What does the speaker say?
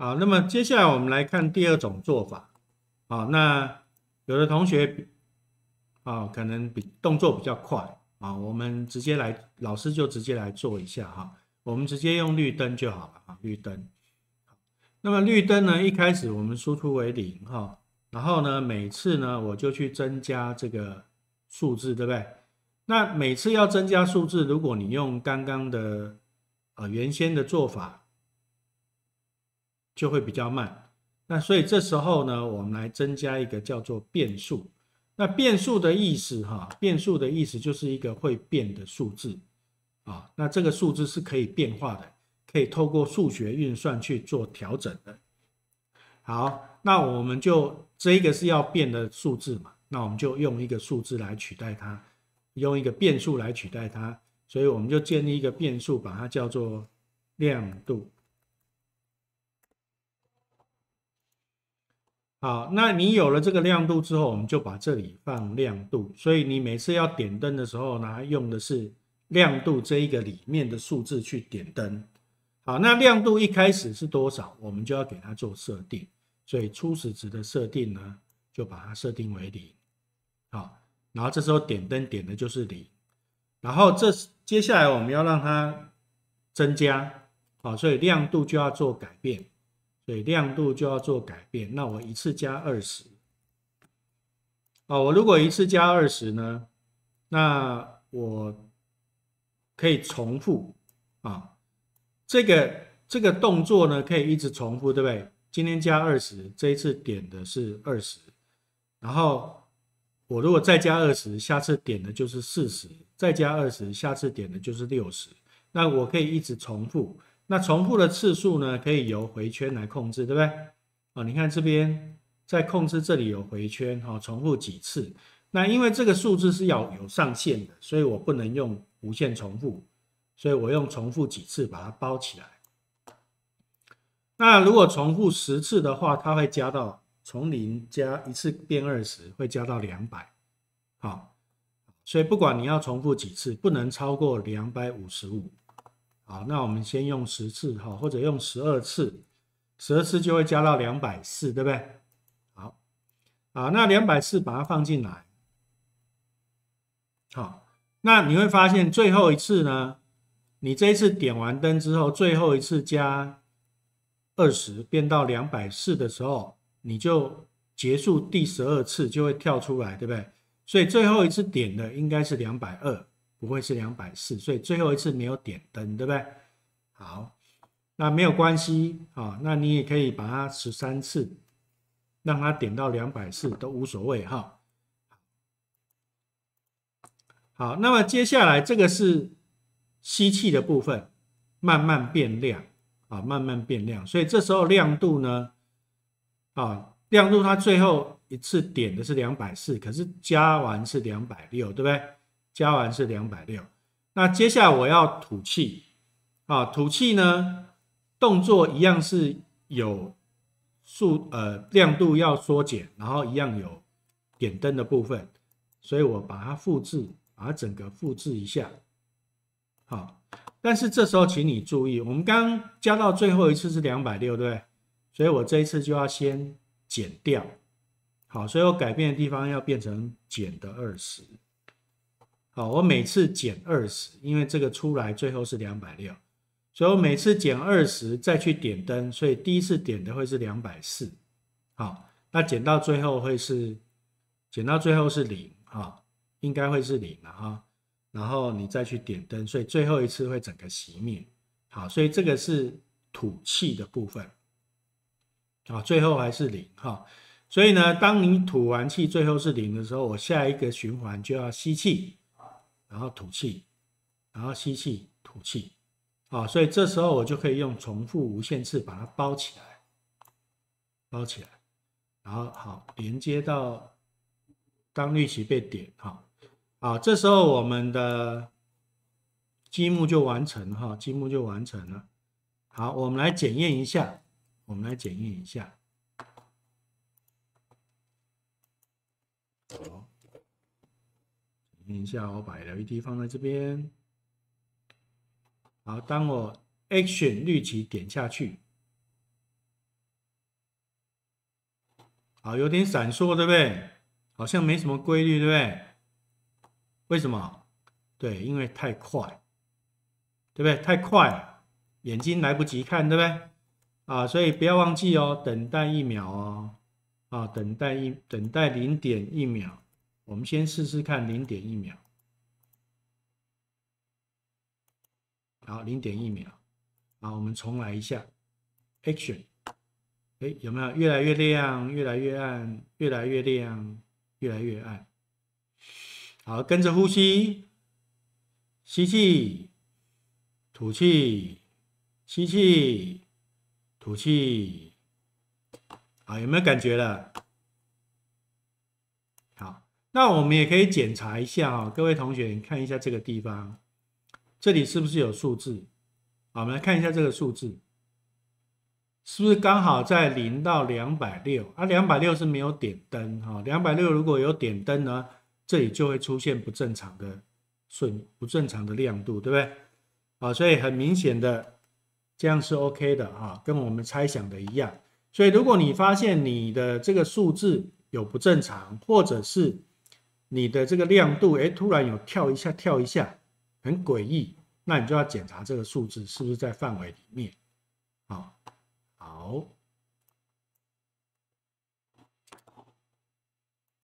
啊，那么接下来我们来看第二种做法，啊，那有的同学啊，可能比动作比较快，啊，我们直接来，老师就直接来做一下哈，我们直接用绿灯就好了绿灯。那么绿灯呢，一开始我们输出为零哈，然后呢，每次呢我就去增加这个数字，对不对？那每次要增加数字，如果你用刚刚的呃原先的做法。就会比较慢，那所以这时候呢，我们来增加一个叫做变数。那变数的意思哈，变数的意思就是一个会变的数字啊。那这个数字是可以变化的，可以透过数学运算去做调整的。好，那我们就这一个是要变的数字嘛，那我们就用一个数字来取代它，用一个变数来取代它，所以我们就建立一个变数，把它叫做亮度。好，那你有了这个亮度之后，我们就把这里放亮度。所以你每次要点灯的时候呢，用的是亮度这一个里面的数字去点灯。好，那亮度一开始是多少，我们就要给它做设定。所以初始值的设定呢，就把它设定为零。好，然后这时候点灯点的就是零。然后这接下来我们要让它增加，好，所以亮度就要做改变。对亮度就要做改变，那我一次加二十，哦，我如果一次加二十呢，那我可以重复啊，这个这个动作呢可以一直重复，对不对？今天加二十，这一次点的是二十，然后我如果再加二十，下次点的就是四十，再加二十，下次点的就是六十，那我可以一直重复。那重复的次数呢？可以由回圈来控制，对不对？啊，你看这边在控制，这里有回圈，哈，重复几次？那因为这个数字是要有上限的，所以我不能用无限重复，所以我用重复几次把它包起来。那如果重复十次的话，它会加到从零加一次变二十，会加到两百。好，所以不管你要重复几次，不能超过两百五十五。好，那我们先用十次哈，或者用十二次，十二次就会加到两百四，对不对？好，啊，那两百四把它放进来，好，那你会发现最后一次呢，你这一次点完灯之后，最后一次加二十变到两百四的时候，你就结束第十二次就会跳出来，对不对？所以最后一次点的应该是两百二。不会是两百四，所以最后一次没有点灯，对不对？好，那没有关系啊，那你也可以把它十三次，让它点到两百四都无所谓哈。好，那么接下来这个是吸气的部分，慢慢变亮啊，慢慢变亮，所以这时候亮度呢，啊，亮度它最后一次点的是两百四，可是加完是两百六，对不对？加完是两百六，那接下来我要吐气啊，吐气呢，动作一样是有速呃亮度要缩减，然后一样有点灯的部分，所以我把它复制，把它整个复制一下，好，但是这时候请你注意，我们刚加到最后一次是两百六，对不对？所以我这一次就要先减掉，好，所以我改变的地方要变成减的二十。我每次减二十，因为这个出来最后是两百六，所以我每次减二十再去点灯，所以第一次点的会是两百四。好，那减到最后会是减到最后是零啊，应该会是零了哈。然后你再去点灯，所以最后一次会整个熄灭。好，所以这个是吐气的部分。好，最后还是零哈。所以呢，当你吐完气最后是零的时候，我下一个循环就要吸气。然后吐气，然后吸气，吐气，好，所以这时候我就可以用重复无限次把它包起来，包起来，然后好连接到当绿旗被点，哈，好，这时候我们的积木就完成，哈，积木就完成了。好，我们来检验一下，我们来检验一下。等一下，我把 LED 放在这边。好，当我 Action 绿旗点下去，好，有点闪烁，对不对？好像没什么规律，对不对？为什么？对，因为太快，对不对？太快，眼睛来不及看，对不对？啊，所以不要忘记哦，等待一秒哦，啊，等待一，等待零点一秒。我们先试试看零点一秒，好，零点一秒，好，我们重来一下，Action，哎，有没有越来越亮，越来越暗，越来越亮，越来越暗？好，跟着呼吸，吸气，吐气，吸气，吐气，好，有没有感觉了？那我们也可以检查一下啊，各位同学，你看一下这个地方，这里是不是有数字？好，我们来看一下这个数字，是不是刚好在零到两百六？啊，两百六是没有点灯哈，两百六如果有点灯呢，这里就会出现不正常的顺不正常的亮度，对不对？啊，所以很明显的这样是 OK 的啊，跟我们猜想的一样。所以如果你发现你的这个数字有不正常，或者是你的这个亮度，哎，突然有跳一下，跳一下，很诡异。那你就要检查这个数字是不是在范围里面。好，好。